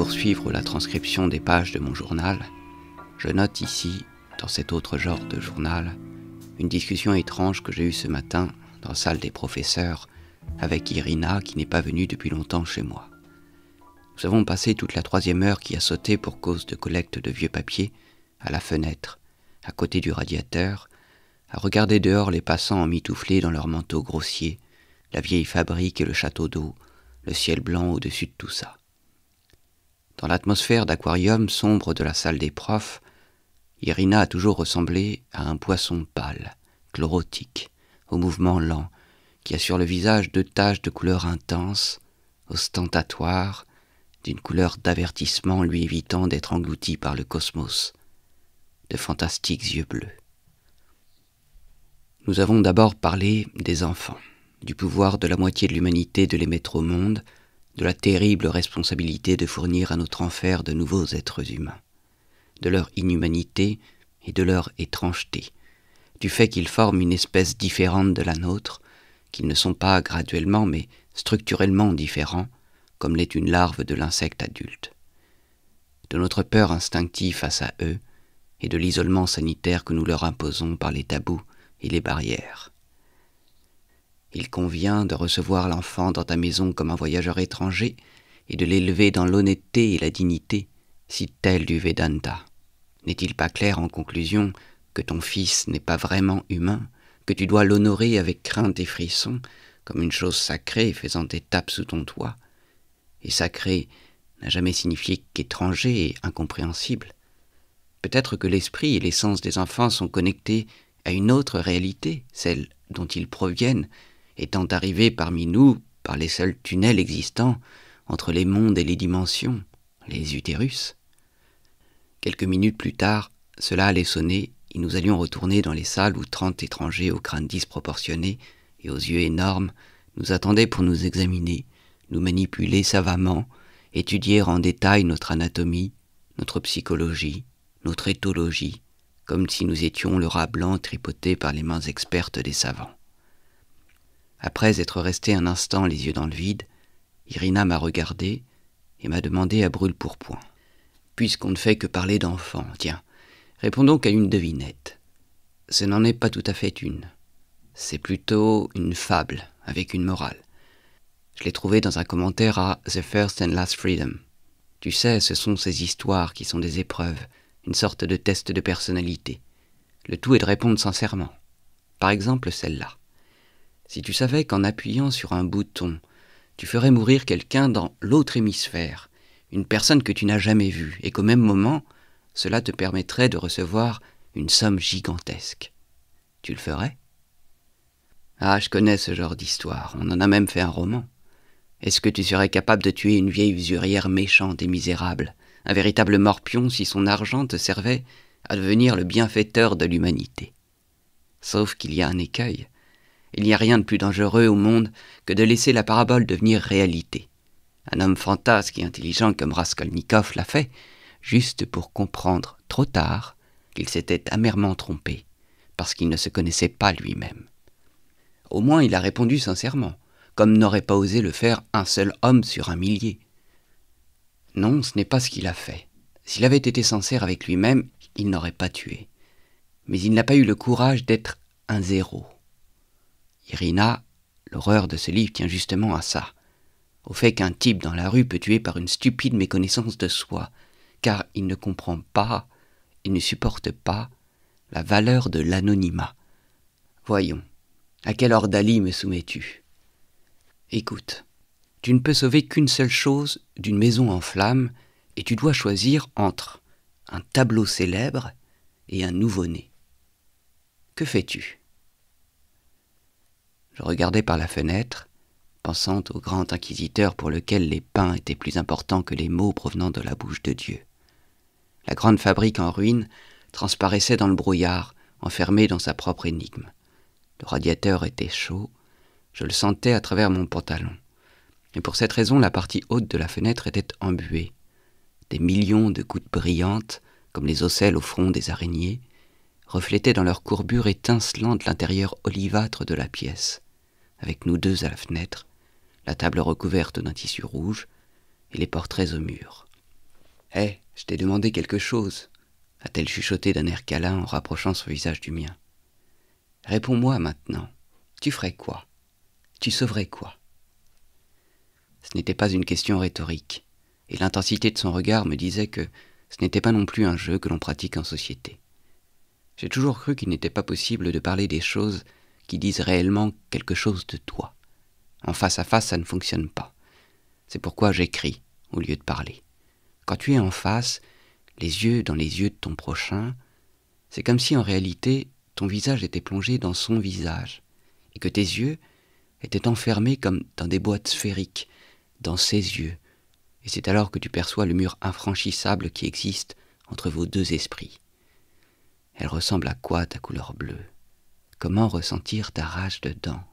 Pour suivre la transcription des pages de mon journal, je note ici, dans cet autre genre de journal, une discussion étrange que j'ai eue ce matin dans la salle des professeurs avec Irina qui n'est pas venue depuis longtemps chez moi. Nous avons passé toute la troisième heure qui a sauté pour cause de collecte de vieux papiers à la fenêtre, à côté du radiateur, à regarder dehors les passants emmitouflés dans leurs manteaux grossiers, la vieille fabrique et le château d'eau, le ciel blanc au-dessus de tout ça. Dans l'atmosphère d'aquarium sombre de la salle des profs, Irina a toujours ressemblé à un poisson pâle, chlorotique, au mouvement lent, qui a sur le visage deux taches de couleur intense, ostentatoire, d'une couleur d'avertissement lui évitant d'être englouti par le cosmos, de fantastiques yeux bleus. Nous avons d'abord parlé des enfants, du pouvoir de la moitié de l'humanité de les mettre au monde, de la terrible responsabilité de fournir à notre enfer de nouveaux êtres humains, de leur inhumanité et de leur étrangeté, du fait qu'ils forment une espèce différente de la nôtre, qu'ils ne sont pas graduellement mais structurellement différents, comme l'est une larve de l'insecte adulte, de notre peur instinctive face à eux, et de l'isolement sanitaire que nous leur imposons par les tabous et les barrières. Il convient de recevoir l'enfant dans ta maison comme un voyageur étranger et de l'élever dans l'honnêteté et la dignité, si tel du Vedanta. N'est-il pas clair en conclusion que ton fils n'est pas vraiment humain, que tu dois l'honorer avec crainte et frisson, comme une chose sacrée faisant étape sous ton toit Et sacré n'a jamais signifié qu'étranger et incompréhensible. Peut-être que l'esprit et l'essence des enfants sont connectés à une autre réalité, celle dont ils proviennent, étant arrivés parmi nous par les seuls tunnels existants entre les mondes et les dimensions, les utérus. Quelques minutes plus tard, cela allait sonner et nous allions retourner dans les salles où trente étrangers aux crânes disproportionnés et aux yeux énormes nous attendaient pour nous examiner, nous manipuler savamment, étudier en détail notre anatomie, notre psychologie, notre éthologie, comme si nous étions le rat blanc tripoté par les mains expertes des savants. Après être resté un instant les yeux dans le vide, Irina m'a regardé et m'a demandé à brûle-pourpoint. Puisqu'on ne fait que parler d'enfants, tiens, répondons donc à une devinette. Ce n'en est pas tout à fait une. C'est plutôt une fable avec une morale. Je l'ai trouvée dans un commentaire à The First and Last Freedom. Tu sais, ce sont ces histoires qui sont des épreuves, une sorte de test de personnalité. Le tout est de répondre sincèrement. Par exemple, celle-là. Si tu savais qu'en appuyant sur un bouton, tu ferais mourir quelqu'un dans l'autre hémisphère, une personne que tu n'as jamais vue, et qu'au même moment, cela te permettrait de recevoir une somme gigantesque. Tu le ferais Ah, je connais ce genre d'histoire, on en a même fait un roman. Est-ce que tu serais capable de tuer une vieille usurière méchante et misérable, un véritable morpion si son argent te servait à devenir le bienfaiteur de l'humanité Sauf qu'il y a un écueil, il n'y a rien de plus dangereux au monde que de laisser la parabole devenir réalité. Un homme fantasque et intelligent comme Raskolnikov l'a fait, juste pour comprendre trop tard qu'il s'était amèrement trompé, parce qu'il ne se connaissait pas lui-même. Au moins il a répondu sincèrement, comme n'aurait pas osé le faire un seul homme sur un millier. Non, ce n'est pas ce qu'il a fait. S'il avait été sincère avec lui-même, il n'aurait pas tué. Mais il n'a pas eu le courage d'être un zéro. Irina, l'horreur de ce livre tient justement à ça, au fait qu'un type dans la rue peut tuer par une stupide méconnaissance de soi, car il ne comprend pas, il ne supporte pas la valeur de l'anonymat. Voyons, à quelle ordalie me soumets-tu Écoute, tu ne peux sauver qu'une seule chose d'une maison en flammes, et tu dois choisir entre un tableau célèbre et un nouveau-né. Que fais-tu je regardais par la fenêtre, pensant au grand inquisiteur pour lequel les pains étaient plus importants que les mots provenant de la bouche de Dieu. La grande fabrique en ruine transparaissait dans le brouillard, enfermée dans sa propre énigme. Le radiateur était chaud, je le sentais à travers mon pantalon, et pour cette raison la partie haute de la fenêtre était embuée. Des millions de gouttes brillantes, comme les ocelles au front des araignées, reflétaient dans leur courbure étincelante l'intérieur olivâtre de la pièce, avec nous deux à la fenêtre, la table recouverte d'un tissu rouge, et les portraits au mur. Eh, je t'ai demandé quelque chose, a-t-elle chuchoté d'un air câlin en rapprochant son visage du mien. Réponds-moi maintenant. Tu ferais quoi Tu sauverais quoi Ce n'était pas une question rhétorique, et l'intensité de son regard me disait que ce n'était pas non plus un jeu que l'on pratique en société. J'ai toujours cru qu'il n'était pas possible de parler des choses qui disent réellement quelque chose de toi. En face à face, ça ne fonctionne pas. C'est pourquoi j'écris au lieu de parler. Quand tu es en face, les yeux dans les yeux de ton prochain, c'est comme si en réalité ton visage était plongé dans son visage, et que tes yeux étaient enfermés comme dans des boîtes sphériques, dans ses yeux, et c'est alors que tu perçois le mur infranchissable qui existe entre vos deux esprits. Elle ressemble à quoi ta couleur bleue Comment ressentir ta rage dedans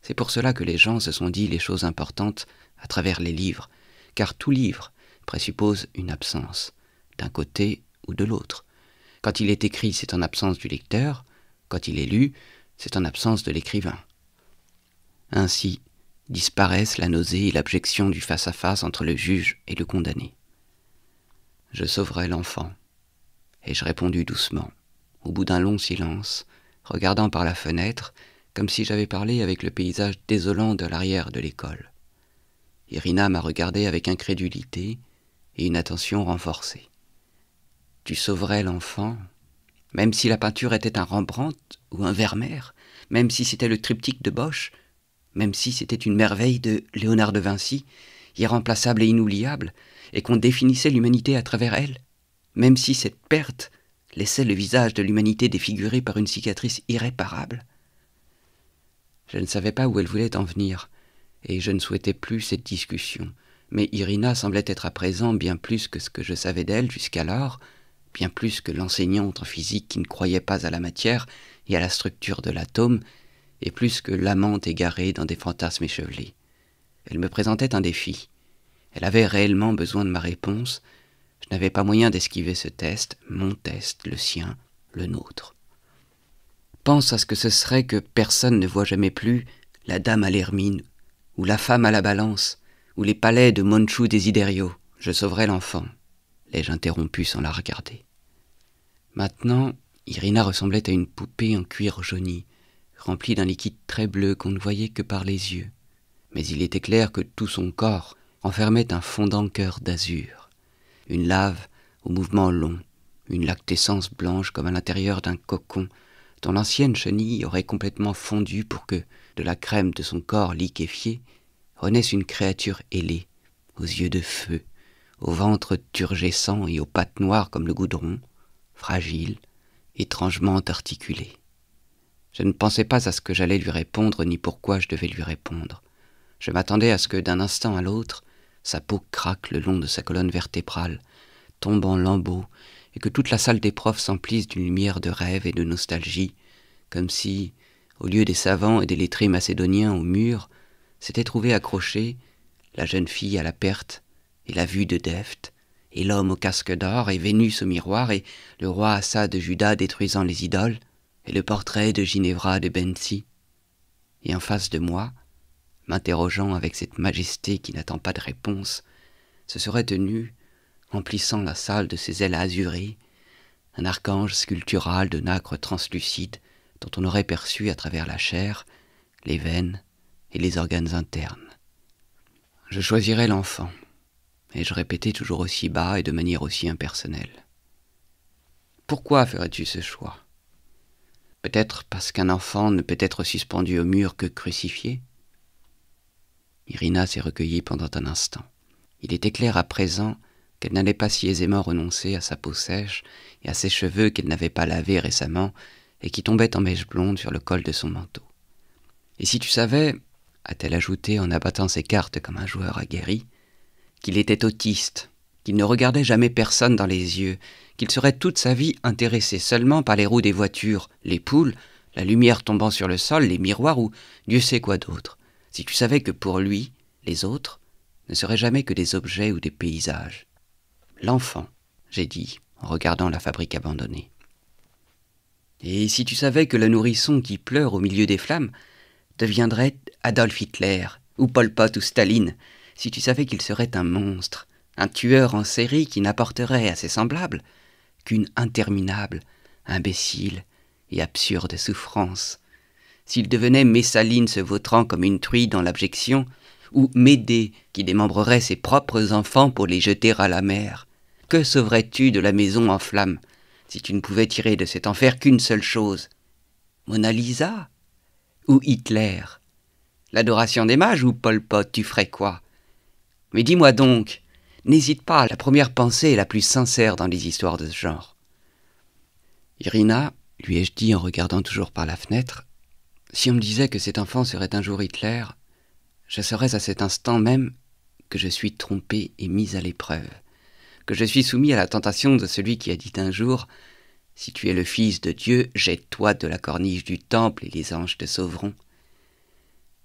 C'est pour cela que les gens se sont dit les choses importantes à travers les livres, car tout livre présuppose une absence, d'un côté ou de l'autre. Quand il est écrit, c'est en absence du lecteur, quand il est lu, c'est en absence de l'écrivain. Ainsi disparaissent la nausée et l'abjection du face-à-face -face entre le juge et le condamné. Je sauverai l'enfant, et je répondis doucement, au bout d'un long silence, regardant par la fenêtre, comme si j'avais parlé avec le paysage désolant de l'arrière de l'école. Irina m'a regardé avec incrédulité et une attention renforcée. Tu sauverais l'enfant, même si la peinture était un Rembrandt ou un Vermeer, même si c'était le triptyque de Bosch, même si c'était une merveille de Léonard de Vinci, irremplaçable et inoubliable, et qu'on définissait l'humanité à travers elle même si cette perte laissait le visage de l'humanité défiguré par une cicatrice irréparable. Je ne savais pas où elle voulait en venir, et je ne souhaitais plus cette discussion, mais Irina semblait être à présent bien plus que ce que je savais d'elle jusqu'alors, bien plus que l'enseignante en physique qui ne croyait pas à la matière et à la structure de l'atome, et plus que l'amante égarée dans des fantasmes échevelés. Elle me présentait un défi. Elle avait réellement besoin de ma réponse, n'avait pas moyen d'esquiver ce test, mon test, le sien, le nôtre. Pense à ce que ce serait que personne ne voit jamais plus la dame à l'hermine, ou la femme à la balance, ou les palais de Monchu Desiderio. Je sauverai l'enfant, l'ai-je interrompu sans la regarder. Maintenant, Irina ressemblait à une poupée en cuir jauni, remplie d'un liquide très bleu qu'on ne voyait que par les yeux. Mais il était clair que tout son corps enfermait un fondant cœur d'azur une lave au mouvement long, une lactescence blanche comme à l'intérieur d'un cocon, dont l'ancienne chenille aurait complètement fondu pour que, de la crème de son corps liquéfié, renaisse une créature ailée, aux yeux de feu, au ventre turgescent et aux pattes noires comme le goudron, fragile, étrangement articulée. Je ne pensais pas à ce que j'allais lui répondre ni pourquoi je devais lui répondre. Je m'attendais à ce que d'un instant à l'autre, sa peau craque le long de sa colonne vertébrale, tombe en lambeaux, et que toute la salle des profs s'emplisse d'une lumière de rêve et de nostalgie, comme si, au lieu des savants et des lettrés macédoniens au mur, s'était trouvée accrochée la jeune fille à la perte, et la vue de Deft, et l'homme au casque d'or, et Vénus au miroir, et le roi Assad de Juda détruisant les idoles, et le portrait de Ginevra de Bensi. Et en face de moi, m'interrogeant avec cette majesté qui n'attend pas de réponse, se serait tenu, emplissant la salle de ses ailes azurées, un archange sculptural de nacre translucide dont on aurait perçu à travers la chair les veines et les organes internes. Je choisirais l'enfant, et je répétais toujours aussi bas et de manière aussi impersonnelle. Pourquoi ferais-tu ce choix Peut-être parce qu'un enfant ne peut être suspendu au mur que crucifié Irina s'est recueillie pendant un instant. Il était clair à présent qu'elle n'allait pas si aisément renoncer à sa peau sèche et à ses cheveux qu'elle n'avait pas lavés récemment et qui tombaient en mèche blonde sur le col de son manteau. Et si tu savais, a-t-elle ajouté en abattant ses cartes comme un joueur aguerri, qu'il était autiste, qu'il ne regardait jamais personne dans les yeux, qu'il serait toute sa vie intéressé seulement par les roues des voitures, les poules, la lumière tombant sur le sol, les miroirs ou Dieu sait quoi d'autre si tu savais que pour lui, les autres ne seraient jamais que des objets ou des paysages. L'enfant, j'ai dit, en regardant la fabrique abandonnée. Et si tu savais que le nourrisson qui pleure au milieu des flammes deviendrait Adolf Hitler, ou Pol Pot ou Staline, si tu savais qu'il serait un monstre, un tueur en série qui n'apporterait à ses semblables qu'une interminable, imbécile et absurde souffrance, s'il devenait Messaline se vautrant comme une truie dans l'abjection, ou Médée qui démembrerait ses propres enfants pour les jeter à la mer. Que sauverais-tu de la maison en flammes, si tu ne pouvais tirer de cet enfer qu'une seule chose Mona Lisa Ou Hitler L'adoration des mages ou Pol Pot, tu ferais quoi Mais dis-moi donc, n'hésite pas, la première pensée est la plus sincère dans les histoires de ce genre. Irina, lui ai-je dit en regardant toujours par la fenêtre, si on me disait que cet enfant serait un jour Hitler, je saurais à cet instant même que je suis trompé et mis à l'épreuve, que je suis soumis à la tentation de celui qui a dit un jour Si tu es le Fils de Dieu, jette-toi de la corniche du temple et les anges te sauveront.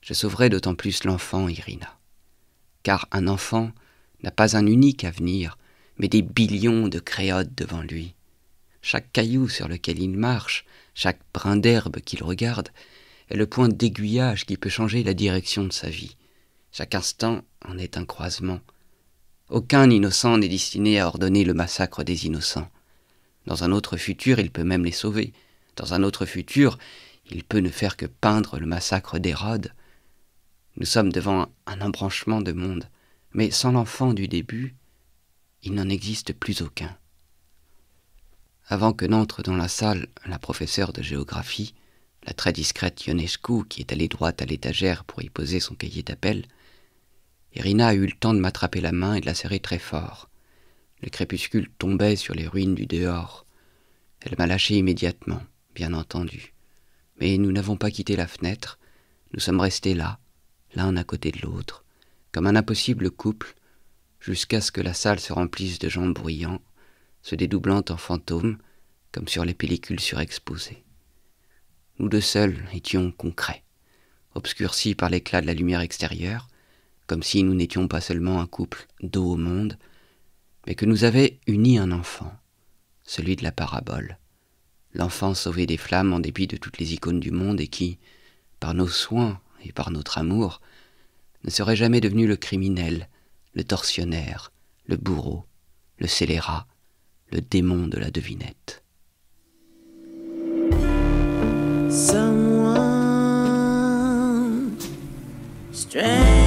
Je sauverai d'autant plus l'enfant, Irina, car un enfant n'a pas un unique avenir, mais des billions de créodes devant lui. Chaque caillou sur lequel il marche, chaque brin d'herbe qu'il regarde, est le point d'aiguillage qui peut changer la direction de sa vie. Chaque instant en est un croisement. Aucun innocent n'est destiné à ordonner le massacre des innocents. Dans un autre futur, il peut même les sauver. Dans un autre futur, il peut ne faire que peindre le massacre d'Hérode. Nous sommes devant un embranchement de monde, mais sans l'enfant du début, il n'en existe plus aucun. Avant que n'entre dans la salle la professeure de géographie, la très discrète Ionescu, qui est allée droite à l'étagère pour y poser son cahier d'appel, Irina a eu le temps de m'attraper la main et de la serrer très fort. Le crépuscule tombait sur les ruines du dehors. Elle m'a lâché immédiatement, bien entendu. Mais nous n'avons pas quitté la fenêtre, nous sommes restés là, l'un à côté de l'autre, comme un impossible couple, jusqu'à ce que la salle se remplisse de gens bruyants, se dédoublant en fantômes, comme sur les pellicules surexposées. Nous deux seuls étions concrets, obscurcis par l'éclat de la lumière extérieure, comme si nous n'étions pas seulement un couple d'eau au monde, mais que nous avait uni un enfant, celui de la parabole, l'enfant sauvé des flammes en dépit de toutes les icônes du monde et qui, par nos soins et par notre amour, ne serait jamais devenu le criminel, le tortionnaire, le bourreau, le scélérat, le démon de la devinette. someone strange.